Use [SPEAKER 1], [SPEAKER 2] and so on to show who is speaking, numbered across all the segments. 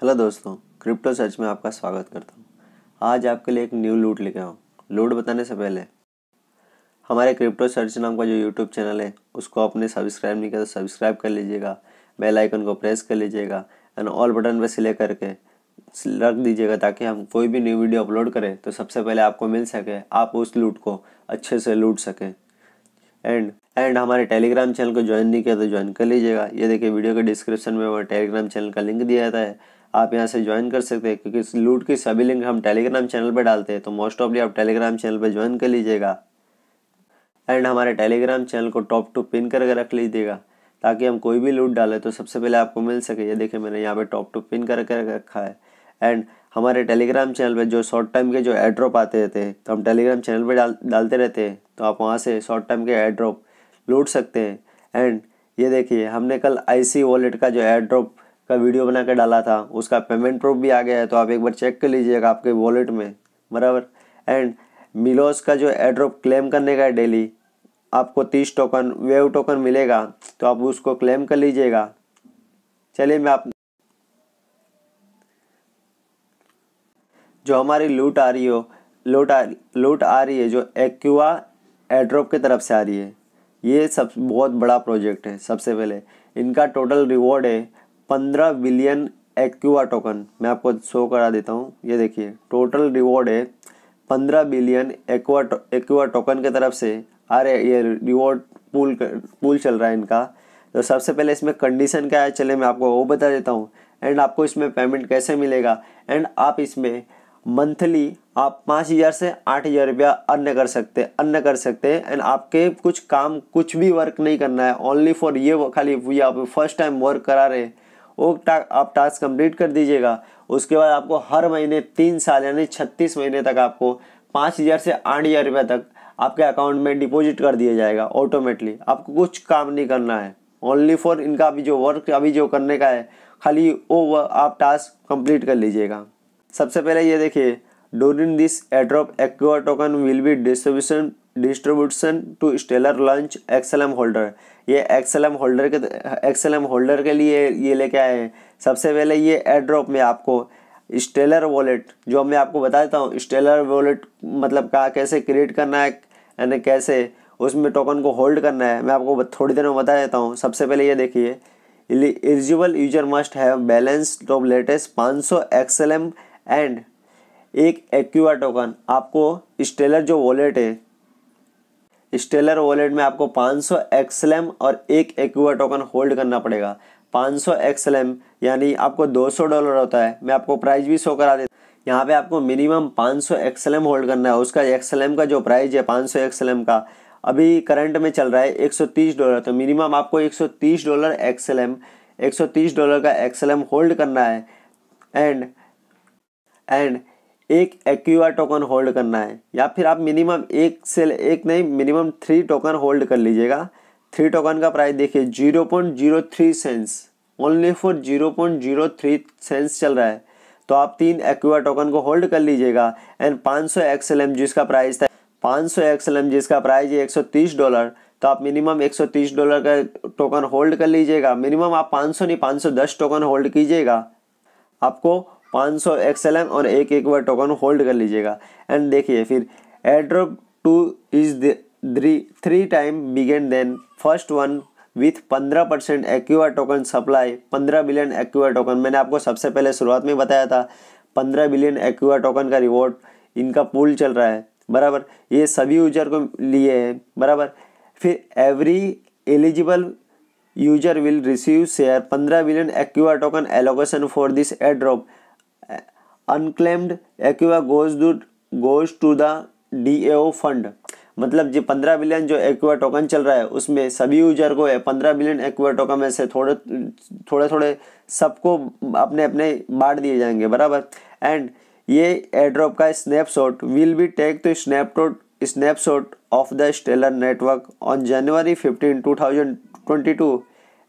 [SPEAKER 1] hello दोस्तों crypto search में आपका स्वागत करता हूँ आज आपके लिए एक न्यू लूट लेके आऊँ लूट बताने से पहले हमारे क्रिप्टो सर्च नाम का जो यूट्यूब चैनल है उसको आपने सब्सक्राइब नहीं किया तो सब्सक्राइब कर लीजिएगा बेल आइकन को प्रेस कर लीजिएगा एंड ऑल बटन पर सिलेक्ट करके रख दीजिएगा ताकि हम कोई भी न्यू वीडियो अपलोड करें तो सबसे पहले आपको मिल सके आप उस लूट को अच्छे से लूट सकें एंड एंड हमारे टेलीग्राम चैनल को ज्वाइन नहीं किया तो ज्वाइन कर लीजिएगा ये देखिए वीडियो के डिस्क्रिप्शन में हमारे टेलीग्राम चैनल का लिंक दिया जाता है आप यहाँ से ज्वाइन कर सकते हैं क्योंकि लूट की सभी लिंक हम टेलीग्राम चैनल पर डालते हैं तो मोस्ट ऑफली आप टेलीग्राम चैनल पर ज्वाइन कर लीजिएगा एंड हमारे टेलीग्राम चैनल को टॉप टू पिन करके रख लीजिएगा ताकि हम कोई भी लूट डालें तो सबसे पहले आपको मिल सके ये देखिए मैंने यहाँ पे टॉप टू पिन करके रखा है एंड हमारे टेलीग्राम चैनल पे जो शॉर्ट टाइम के जो एड्रॉप आते रहते हैं तो हम टेलीग्राम चैनल पे डाल डालते रहते हैं तो आप वहाँ से शॉर्ट टाइम के एड्रॉप लूट सकते हैं एंड ये देखिए हमने कल आईसी वॉलेट का जो एड्रॉप का वीडियो बना कर डाला था उसका पेमेंट प्रूफ भी आ गया है तो आप एक बार चेक कर लीजिएगा आपके वॉलेट में बराबर एंड मिलोस का जो एड्रॉप क्लेम करने का है डेली आपको तीस टोकन वेव टोकन मिलेगा तो आप उसको क्लेम कर लीजिएगा चलिए मैं आप जो हमारी लूट आ रही हो लूट आ लूट आ रही है जो एक्वा एड्रॉप की तरफ से आ रही है ये सब बहुत बड़ा प्रोजेक्ट है सबसे पहले इनका टोटल रिवॉर्ड है पंद्रह बिलियन एक्वा टोकन मैं आपको शो करा देता हूँ ये देखिए टोटल रिवॉर्ड है पंद्रह बिलियन एक्वा एक्वा टोकन की तरफ से आ रहे ये रिवॉर्ड पूल पूल चल रहा है इनका तो सबसे पहले इसमें कंडीशन क्या है चले मैं आपको वो बता देता हूँ एंड आपको इसमें पेमेंट कैसे मिलेगा एंड आप इसमें मंथली आप पाँच हज़ार से आठ हज़ार रुपया अर्न कर सकते अर्न कर सकते हैं एंड आपके कुछ काम कुछ भी वर्क नहीं करना है ओनली फॉर ये खाली आप फर्स्ट टाइम वर्क करा रहे हैं वो टा, आप टास्क कंप्लीट कर दीजिएगा उसके बाद आपको हर महीने तीन साल यानी छत्तीस महीने तक आपको पाँच हज़ार से आठ हज़ार रुपये तक आपके अकाउंट में डिपॉजिट कर दिया जाएगा ऑटोमेटली आपको कुछ काम नहीं करना है ओनली फॉर इनका अभी जो वर्क अभी जो करने का है खाली वो आप टास्क कंप्लीट कर लीजिएगा सबसे पहले ये देखिए during this airdrop Aqua token will be distribution distribution to Stellar launch XLM holder ये एक्सएलएम होल्डर के एक्सएलएम होल्डर के लिए ये लेके आए हैं सबसे पहले ये एड्रॉप में आपको स्टेलर वॉलेट जो मैं आपको बता देता हूँ स्टेलर वॉलेट मतलब कहा कैसे क्रिएट करना है यानी कैसे उसमें टोकन को होल्ड करना है मैं आपको थोड़ी देर में बता देता हूँ सबसे पहले ये देखिए eligible user must have balance top latest पाँच सौ एक्सएलएम एंड एक एक्यूआर टोकन आपको स्टेलर जो वॉलेट है स्टेलर वॉलेट में आपको 500 एक्सएलएम और एक एक्वा टोकन होल्ड करना पड़ेगा 500 एक्सएलएम यानी आपको 200 डॉलर होता है मैं आपको प्राइस भी शो करा देता यहाँ पे आपको मिनिमम 500 एक्सएलएम होल्ड करना है उसका एक्सएलएम का जो प्राइस है 500 एक्सएलएम का अभी करंट में चल रहा है 130 डॉलर तो मिनिमम आपको 130 डॉलर एक्सएलएम 130 डॉलर का एक्सएलएम होल्ड करना है एंड एंड एक एक्वा टोकन होल्ड करना है या फिर आप मिनिमम एक से एक नहीं मिनिमम थ्री टोकन होल्ड कर लीजिएगा थ्री टोकन का प्राइस देखिए zero point zero three cents only for zero point zero three cents चल रहा है तो आप तीन एक्वा टोकन को होल्ड कर लीजिएगा एंड पाँच सौ एल एम जिसका प्राइस था पाँच सौ एक्सएल एम जिसका प्राइस है एक सौ तीस डॉलर तो आप मिनिमम 130 डॉलर का टोकन होल्ड कर लीजिएगा मिनिमम आप 500 नहीं 510 टोकन होल्ड कीजिएगा आपको पाँच सौ एक्सएलएम और एक एक बार टोकन होल्ड कर लीजिएगा एंड देखिए फिर airdrop two is three time begin then first one with 15 percent AQR token supply 15 billion AQR token मैंने आपको सबसे पहले शुरुआत में बताया था 15 बिलियन एक्यूआर टोकन का रिवॉर्ड इनका पूल चल रहा है बराबर ये सभी यूजर को लिए है बराबर फिर every eligible user will receive share 15 billion AQR token allocation for this airdrop unclaimed Aqua goes to goes to the D fund मतलब जो पंद्रह बिलियन जो एक्वा टोकन चल रहा है उसमें सभी यूजर को पंद्रह बिलियन एक्वा टोकन में से थोड़े थोड़े थोड़े सबको अपने अपने बांट दिए जाएंगे बराबर एंड ये एड्रॉप का snapshot will be take to snap snapshot of the Stellar network on January fifteen two thousand twenty two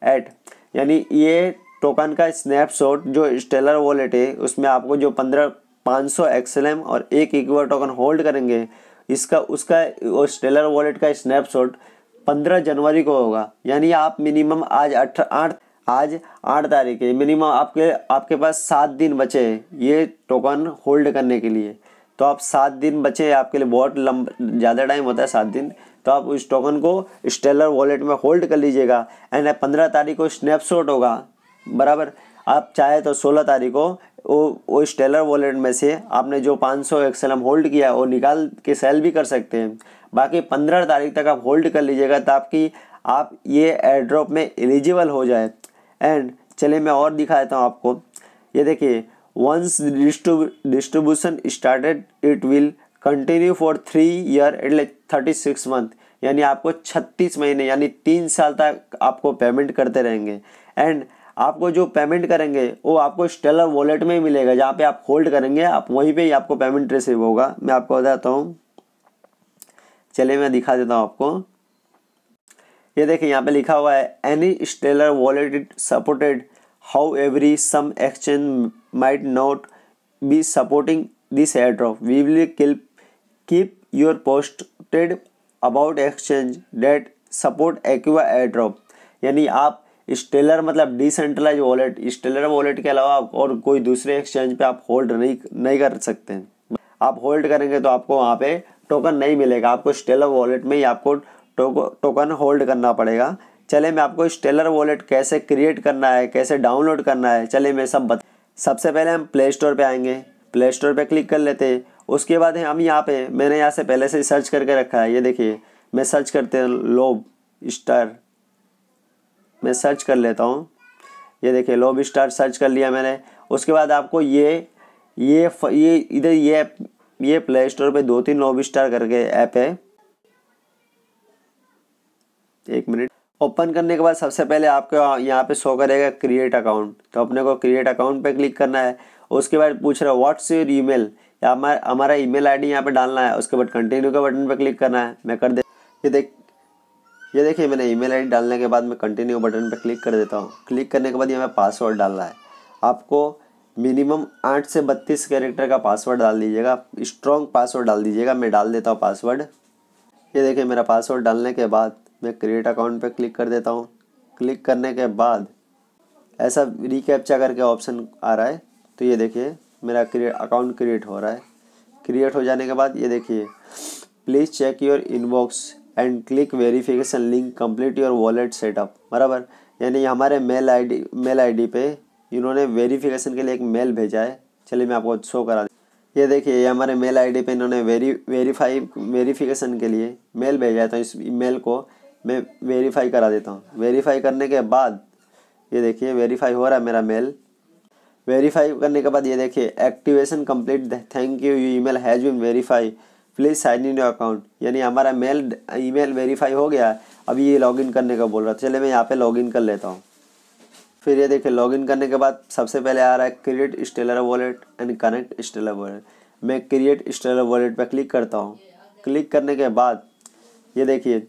[SPEAKER 1] eight यानी ये टोकन का स्नैपशॉट जो स्टेलर वॉलेट है उसमें आपको जो पंद्रह पाँच सौ एक्सएलएम और एक इक्वर टोकन होल्ड करेंगे इसका उसका स्टेलर वॉलेट का स्नैपशॉट पंद्रह जनवरी को होगा यानी आप मिनिमम आज अठ आठ आज आठ तारीख है मिनिमम आपके आपके पास सात दिन बचे हैं ये टोकन होल्ड करने के लिए तो आप सात दिन बचे आपके लिए बहुत लंब ज़्यादा टाइम होता है सात दिन तो आप उस टोकन को स्टेलर वॉलेट में होल्ड कर लीजिएगा एंड पंद्रह तारीख को स्नैपशॉट होगा बराबर आप चाहे तो सोलह तारीख को वो वो स्टेलर वॉलेट में से आपने जो 500 सौ एक्सएलएम होल्ड किया वो निकाल के सेल भी कर सकते हैं बाकी पंद्रह तारीख तक आप होल्ड कर लीजिएगा ताकि आप ये एड्रॉप में एलिजिबल हो जाए एंड चलिए मैं और दिखा देता हूँ आपको ये देखिए once distribution started it will continue for three year at thirty six month यानी आपको छत्तीस महीने यानी तीन साल तक आपको पेमेंट करते रहेंगे एंड आपको जो पेमेंट करेंगे वो आपको स्टेलर वॉलेट में ही मिलेगा जहाँ पे आप होल्ड करेंगे आप वहीं पे ही आपको पेमेंट रिसीव होगा मैं आपको बताता हूँ चलिए मैं दिखा देता हूँ आपको ये देखिए यहाँ पे लिखा हुआ है any Stellar wallet supported however some exchange might not be supporting this air drop we will keep keep your posted about exchange that support Aqua air drop यानी आप स्टेलर मतलब डिसेंट्रलाइज वॉलेट स्टेलर वॉलेट के अलावा आप और कोई दूसरे exchange पे आप होल्ड नहीं नहीं कर सकते हैं आप होल्ड करेंगे तो आपको वहाँ पे टोकन नहीं मिलेगा आपको स्टेलर वॉलेट में ही आपको टोकन होल्ड करना पड़ेगा चले मैं आपको स्टेलर वॉलेट कैसे क्रिएट करना है कैसे डाउनलोड करना है चले मैं सब बता सबसे पहले हम प्ले स्टोर पर आएंगे प्ले स्टोर पर क्लिक कर लेते हैं उसके बाद हम यहाँ पे मैंने यहाँ से पहले से सर्च करके रखा है ये देखिए मैं सर्च करते हैं लोब स्टार मैं सर्च कर लेता हूँ ये देखिए लोब स्टार सर्च कर लिया मैंने उसके बाद आपको ये ये ये इधर ये ये प्ले स्टोर पे दो तीन लोब स्टार करके ऐप है एक मिनट ओपन करने के बाद सबसे पहले आपको यहाँ पे शो करेगा क्रिएट अकाउंट तो अपने को क्रिएट अकाउंट पे क्लिक करना है उसके बाद पूछ रहा है व्हाट्स योर ईमेल या हमारा हमारा ईमेल आईडी यहाँ पे डालना है उसके बाद कंटिन्यू का बटन पे क्लिक करना है मैं कर दे ये देख ये देखिए मैंने ईमेल आईडी डालने के बाद मैं कंटिन्यू बटन पर क्लिक कर देता हूँ क्लिक करने के बाद ये मैं पासवर्ड डालना है आपको मिनिमम आठ से बत्तीस कैरेक्टर का पासवर्ड डाल दीजिएगा स्ट्रॉन्ग पासवर्ड डाल दीजिएगा मैं डाल देता हूँ पासवर्ड ये देखिए मेरा पासवर्ड डालने के बाद मैं क्रिएट अकाउंट पर क्लिक कर देता हूँ क्लिक करने के बाद ऐसा रिकैप्चा करके ऑप्शन आ रहा है तो ये देखिए मेरा क्रिएट अकाउंट क्रिएट हो रहा है क्रिएट हो जाने के बाद ये देखिए please check your inbox and click verification link complete your wallet setup बराबर यानी हमारे मेल आईडी मेल आईडी पे इन्होंने वेरिफिकेशन के लिए एक मेल भेजा है चलिए मैं आपको शो करा ये देखिए ये हमारे मेल आईडी पे इन्होंने वेरी वेरीफाई वेरीफिकेशन के लिए मेल भेजा है तो इस मेल को मैं वेरीफाई करा देता हूँ वेरीफाई करने के बाद ये देखिए वेरीफाई हो रहा है मेरा मेल वेरीफाई करने के बाद ये देखिए activation complete thank you you email has been verify please sign in your account यानी हमारा मेल ईमेल वेरीफाई हो गया अभी ये लॉगिन करने का बोल रहा था चले मैं यहाँ पे लॉगिन कर लेता हूँ फिर ये देखिए लॉगिन करने के बाद सबसे पहले आ रहा है create Stellar wallet and connect Stellar wallet मैं क्रिएट स्टेलर वॉलेट पर क्लिक करता हूँ क्लिक करने के बाद ये देखिए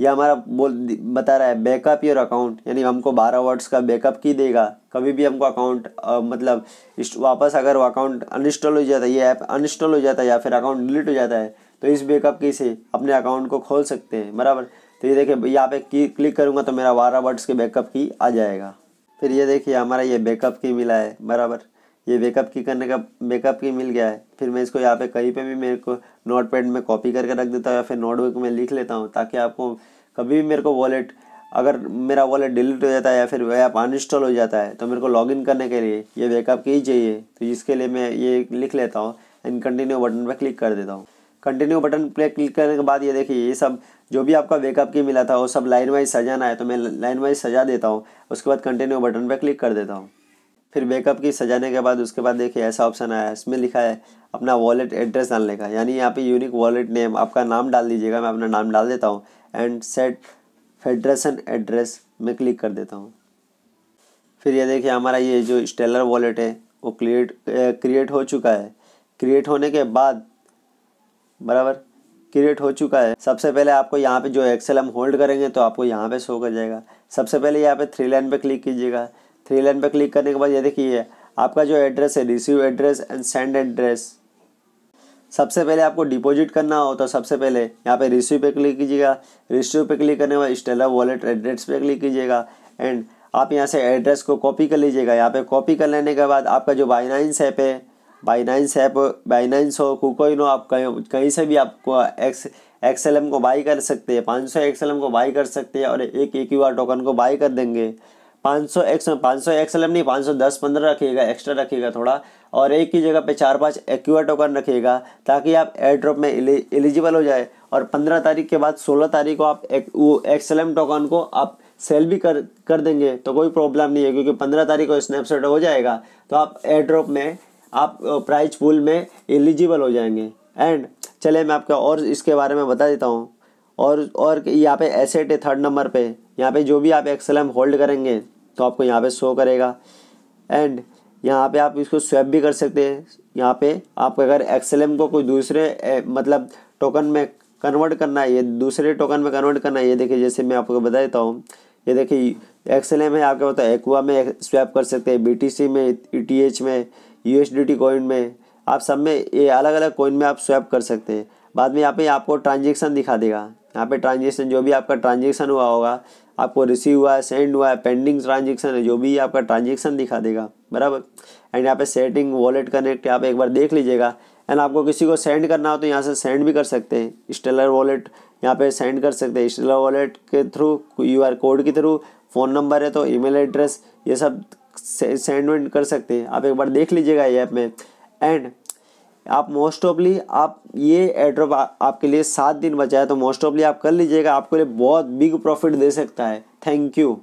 [SPEAKER 1] ये हमारा बोल बता रहा है बैकअप योर अकाउंट यानी हमको बारह वर्ड्स का बैकअप की देगा कभी भी हमको अकाउंट मतलब वापस अगर वो अकाउंट अनइंस्टॉल हो जाता है ये ऐप अनइंस्टॉल हो जाता है या फिर अकाउंट डिलीट हो जाता है तो इस बैकअप की से अपने अकाउंट को खोल सकते हैं बराबर तो ये देखिए यहाँ पे क्लिक करूँगा तो मेरा बारह वर्ड्स के बैकअप की आ जाएगा फिर ये देखिए हमारा ये बैकअप की मिला है बराबर ये मेकअप की करने का मेकअप की मिल गया है फिर मैं इसको यहाँ पे कहीं पे भी मेरे को नोट पैड में कॉपी करके रख देता हूँ या फिर नोटबुक में लिख लेता हूँ ताकि आपको कभी भी मेरे को वॉलेट अगर मेरा वॉलेट डिलीट हो जाता है या फिर वह ऐप अनइंस्टॉल हो जाता है तो मेरे को लॉगिन करने के लिए ये बेकअप की ही चाहिए तो इसके लिए मैं ये लिख लेता हूँ एंड कंटिन्यू बटन पर क्लिक कर देता हूँ कंटिन्यू बटन पर क्लिक करने के बाद ये देखिए ये सब जो भी आपका बेकअप की मिला था वो सब लाइन वाइज सजाना है तो मैं लाइन वाइज सजा देता हूँ उसके बाद कंटिन्यू बटन पर क्लिक कर देता हूँ फिर बैकअप की सजाने के बाद उसके बाद देखिए ऐसा ऑप्शन आया है इसमें लिखा है अपना वॉलेट एड्रेस डालने का यानी यहाँ पे यूनिक वॉलेट नेम आपका नाम डाल दीजिएगा मैं अपना नाम डाल देता हूँ एंड सेट फेडरेशन एड्रेस में क्लिक कर देता हूँ फिर ये देखिए हमारा ये जो स्टेलर वॉलेट है वो क्रिएट क्रिएट हो चुका है क्रिएट होने के बाद बराबर क्रिएट हो चुका है सबसे पहले आपको यहाँ पे जो एक्सेल हम होल्ड करेंगे तो आपको यहाँ पे शो कर जाएगा सबसे पहले यहाँ पे थ्री लाइन पे क्लिक कीजिएगा थ्री लाइन पर क्लिक करने के बाद ये देखिए आपका जो एड्रेस है receive address and send address सबसे पहले आपको डिपॉजिट करना हो तो सबसे पहले यहाँ पे रिसीव पे क्लिक कीजिएगा रिसीव पे क्लिक करने के बाद स्टेलर वॉलेट एड्रेस पे क्लिक कीजिएगा एंड आप यहाँ से एड्रेस को कॉपी कर लीजिएगा यहाँ पे कॉपी कर लेने के बाद आपका जो बाइनाइंस ऐप है बाइनाइंस ऐप बाइनाइंस हो कुकोइन हो आप कहीं कहीं से भी आपको एक्स एक्सएलएम को बाई कर सकते हैं पाँच सौ एम को बाई कर सकते हैं और एक ए क्यू आर टोकन को बाई कर देंगे पाँच सौ एक्स में पाँच सौ एक्स एल एम नहीं पाँच सौ दस पंद्रह रखिएगा एक्स्ट्रा रखिएगा थोड़ा और एक की जगह पे चार पांच एक्यूआ टोकन रखिएगा ताकि आप एयर ड्रॉप में एलिजिबल हो जाए और पंद्रह तारीख के बाद सोलह तारीख को आप एक वो एक्स एल एम टोकन को आप सेल भी कर कर देंगे तो कोई प्रॉब्लम नहीं है क्योंकि पंद्रह तारीख को स्नैपशॉट हो जाएगा तो आप एयर ड्रॉप में आप प्राइज पूल में एलिजिबल हो जाएंगे एंड चले मैं आपका और इसके बारे में बता देता हूँ और और यहाँ पे एसेट है थर्ड नंबर पे यहाँ पे जो भी आप एक्सएलएम होल्ड करेंगे तो आपको यहाँ पे शो करेगा एंड यहाँ पे आप इसको स्वैप भी कर सकते हैं यहाँ पे आप अगर एक्सएलएम को कोई दूसरे ए, मतलब टोकन में कन्वर्ट करना है ये दूसरे टोकन में कन्वर्ट करना है ये देखिए जैसे मैं आपको बता देता हूँ ये देखिए एक्सएलएम है आपके होता एक्वा में स्वैप कर सकते हैं बी में ई e में यू एस में आप सब में ये अलग अलग कोइन में आप स्वैप कर सकते हैं बाद में यहाँ पे आपको ट्रांजेक्शन दिखा देगा यहाँ पे ट्रांजेक्शन जो भी आपका ट्रांजेक्शन हुआ होगा आपको रिसीव हुआ है सेंड हुआ है पेंडिंग ट्रांजेक्शन है जो भी आपका ट्रांजेक्शन दिखा देगा बराबर एंड यहाँ पे सेटिंग वॉलेट कनेक्ट आप एक बार देख लीजिएगा एंड आपको किसी को सेंड करना हो तो यहाँ से सेंड भी कर सकते हैं स्टेलर वॉलेट यहाँ पे सेंड कर सकते हैं स्टेलर वॉलेट के थ्रू यू कोड के थ्रू फ़ोन नंबर है तो ईमेल एड्रेस ये सब सेंड कर सकते हैं आप एक बार देख लीजिएगा ये ऐप में एंड आप मोस्ट ऑफली आप ये एड्रॉप आपके लिए सात दिन बचाए तो मोस्ट ऑफली आप कर लीजिएगा आपके लिए बहुत बिग प्रॉफिट दे सकता है थैंक यू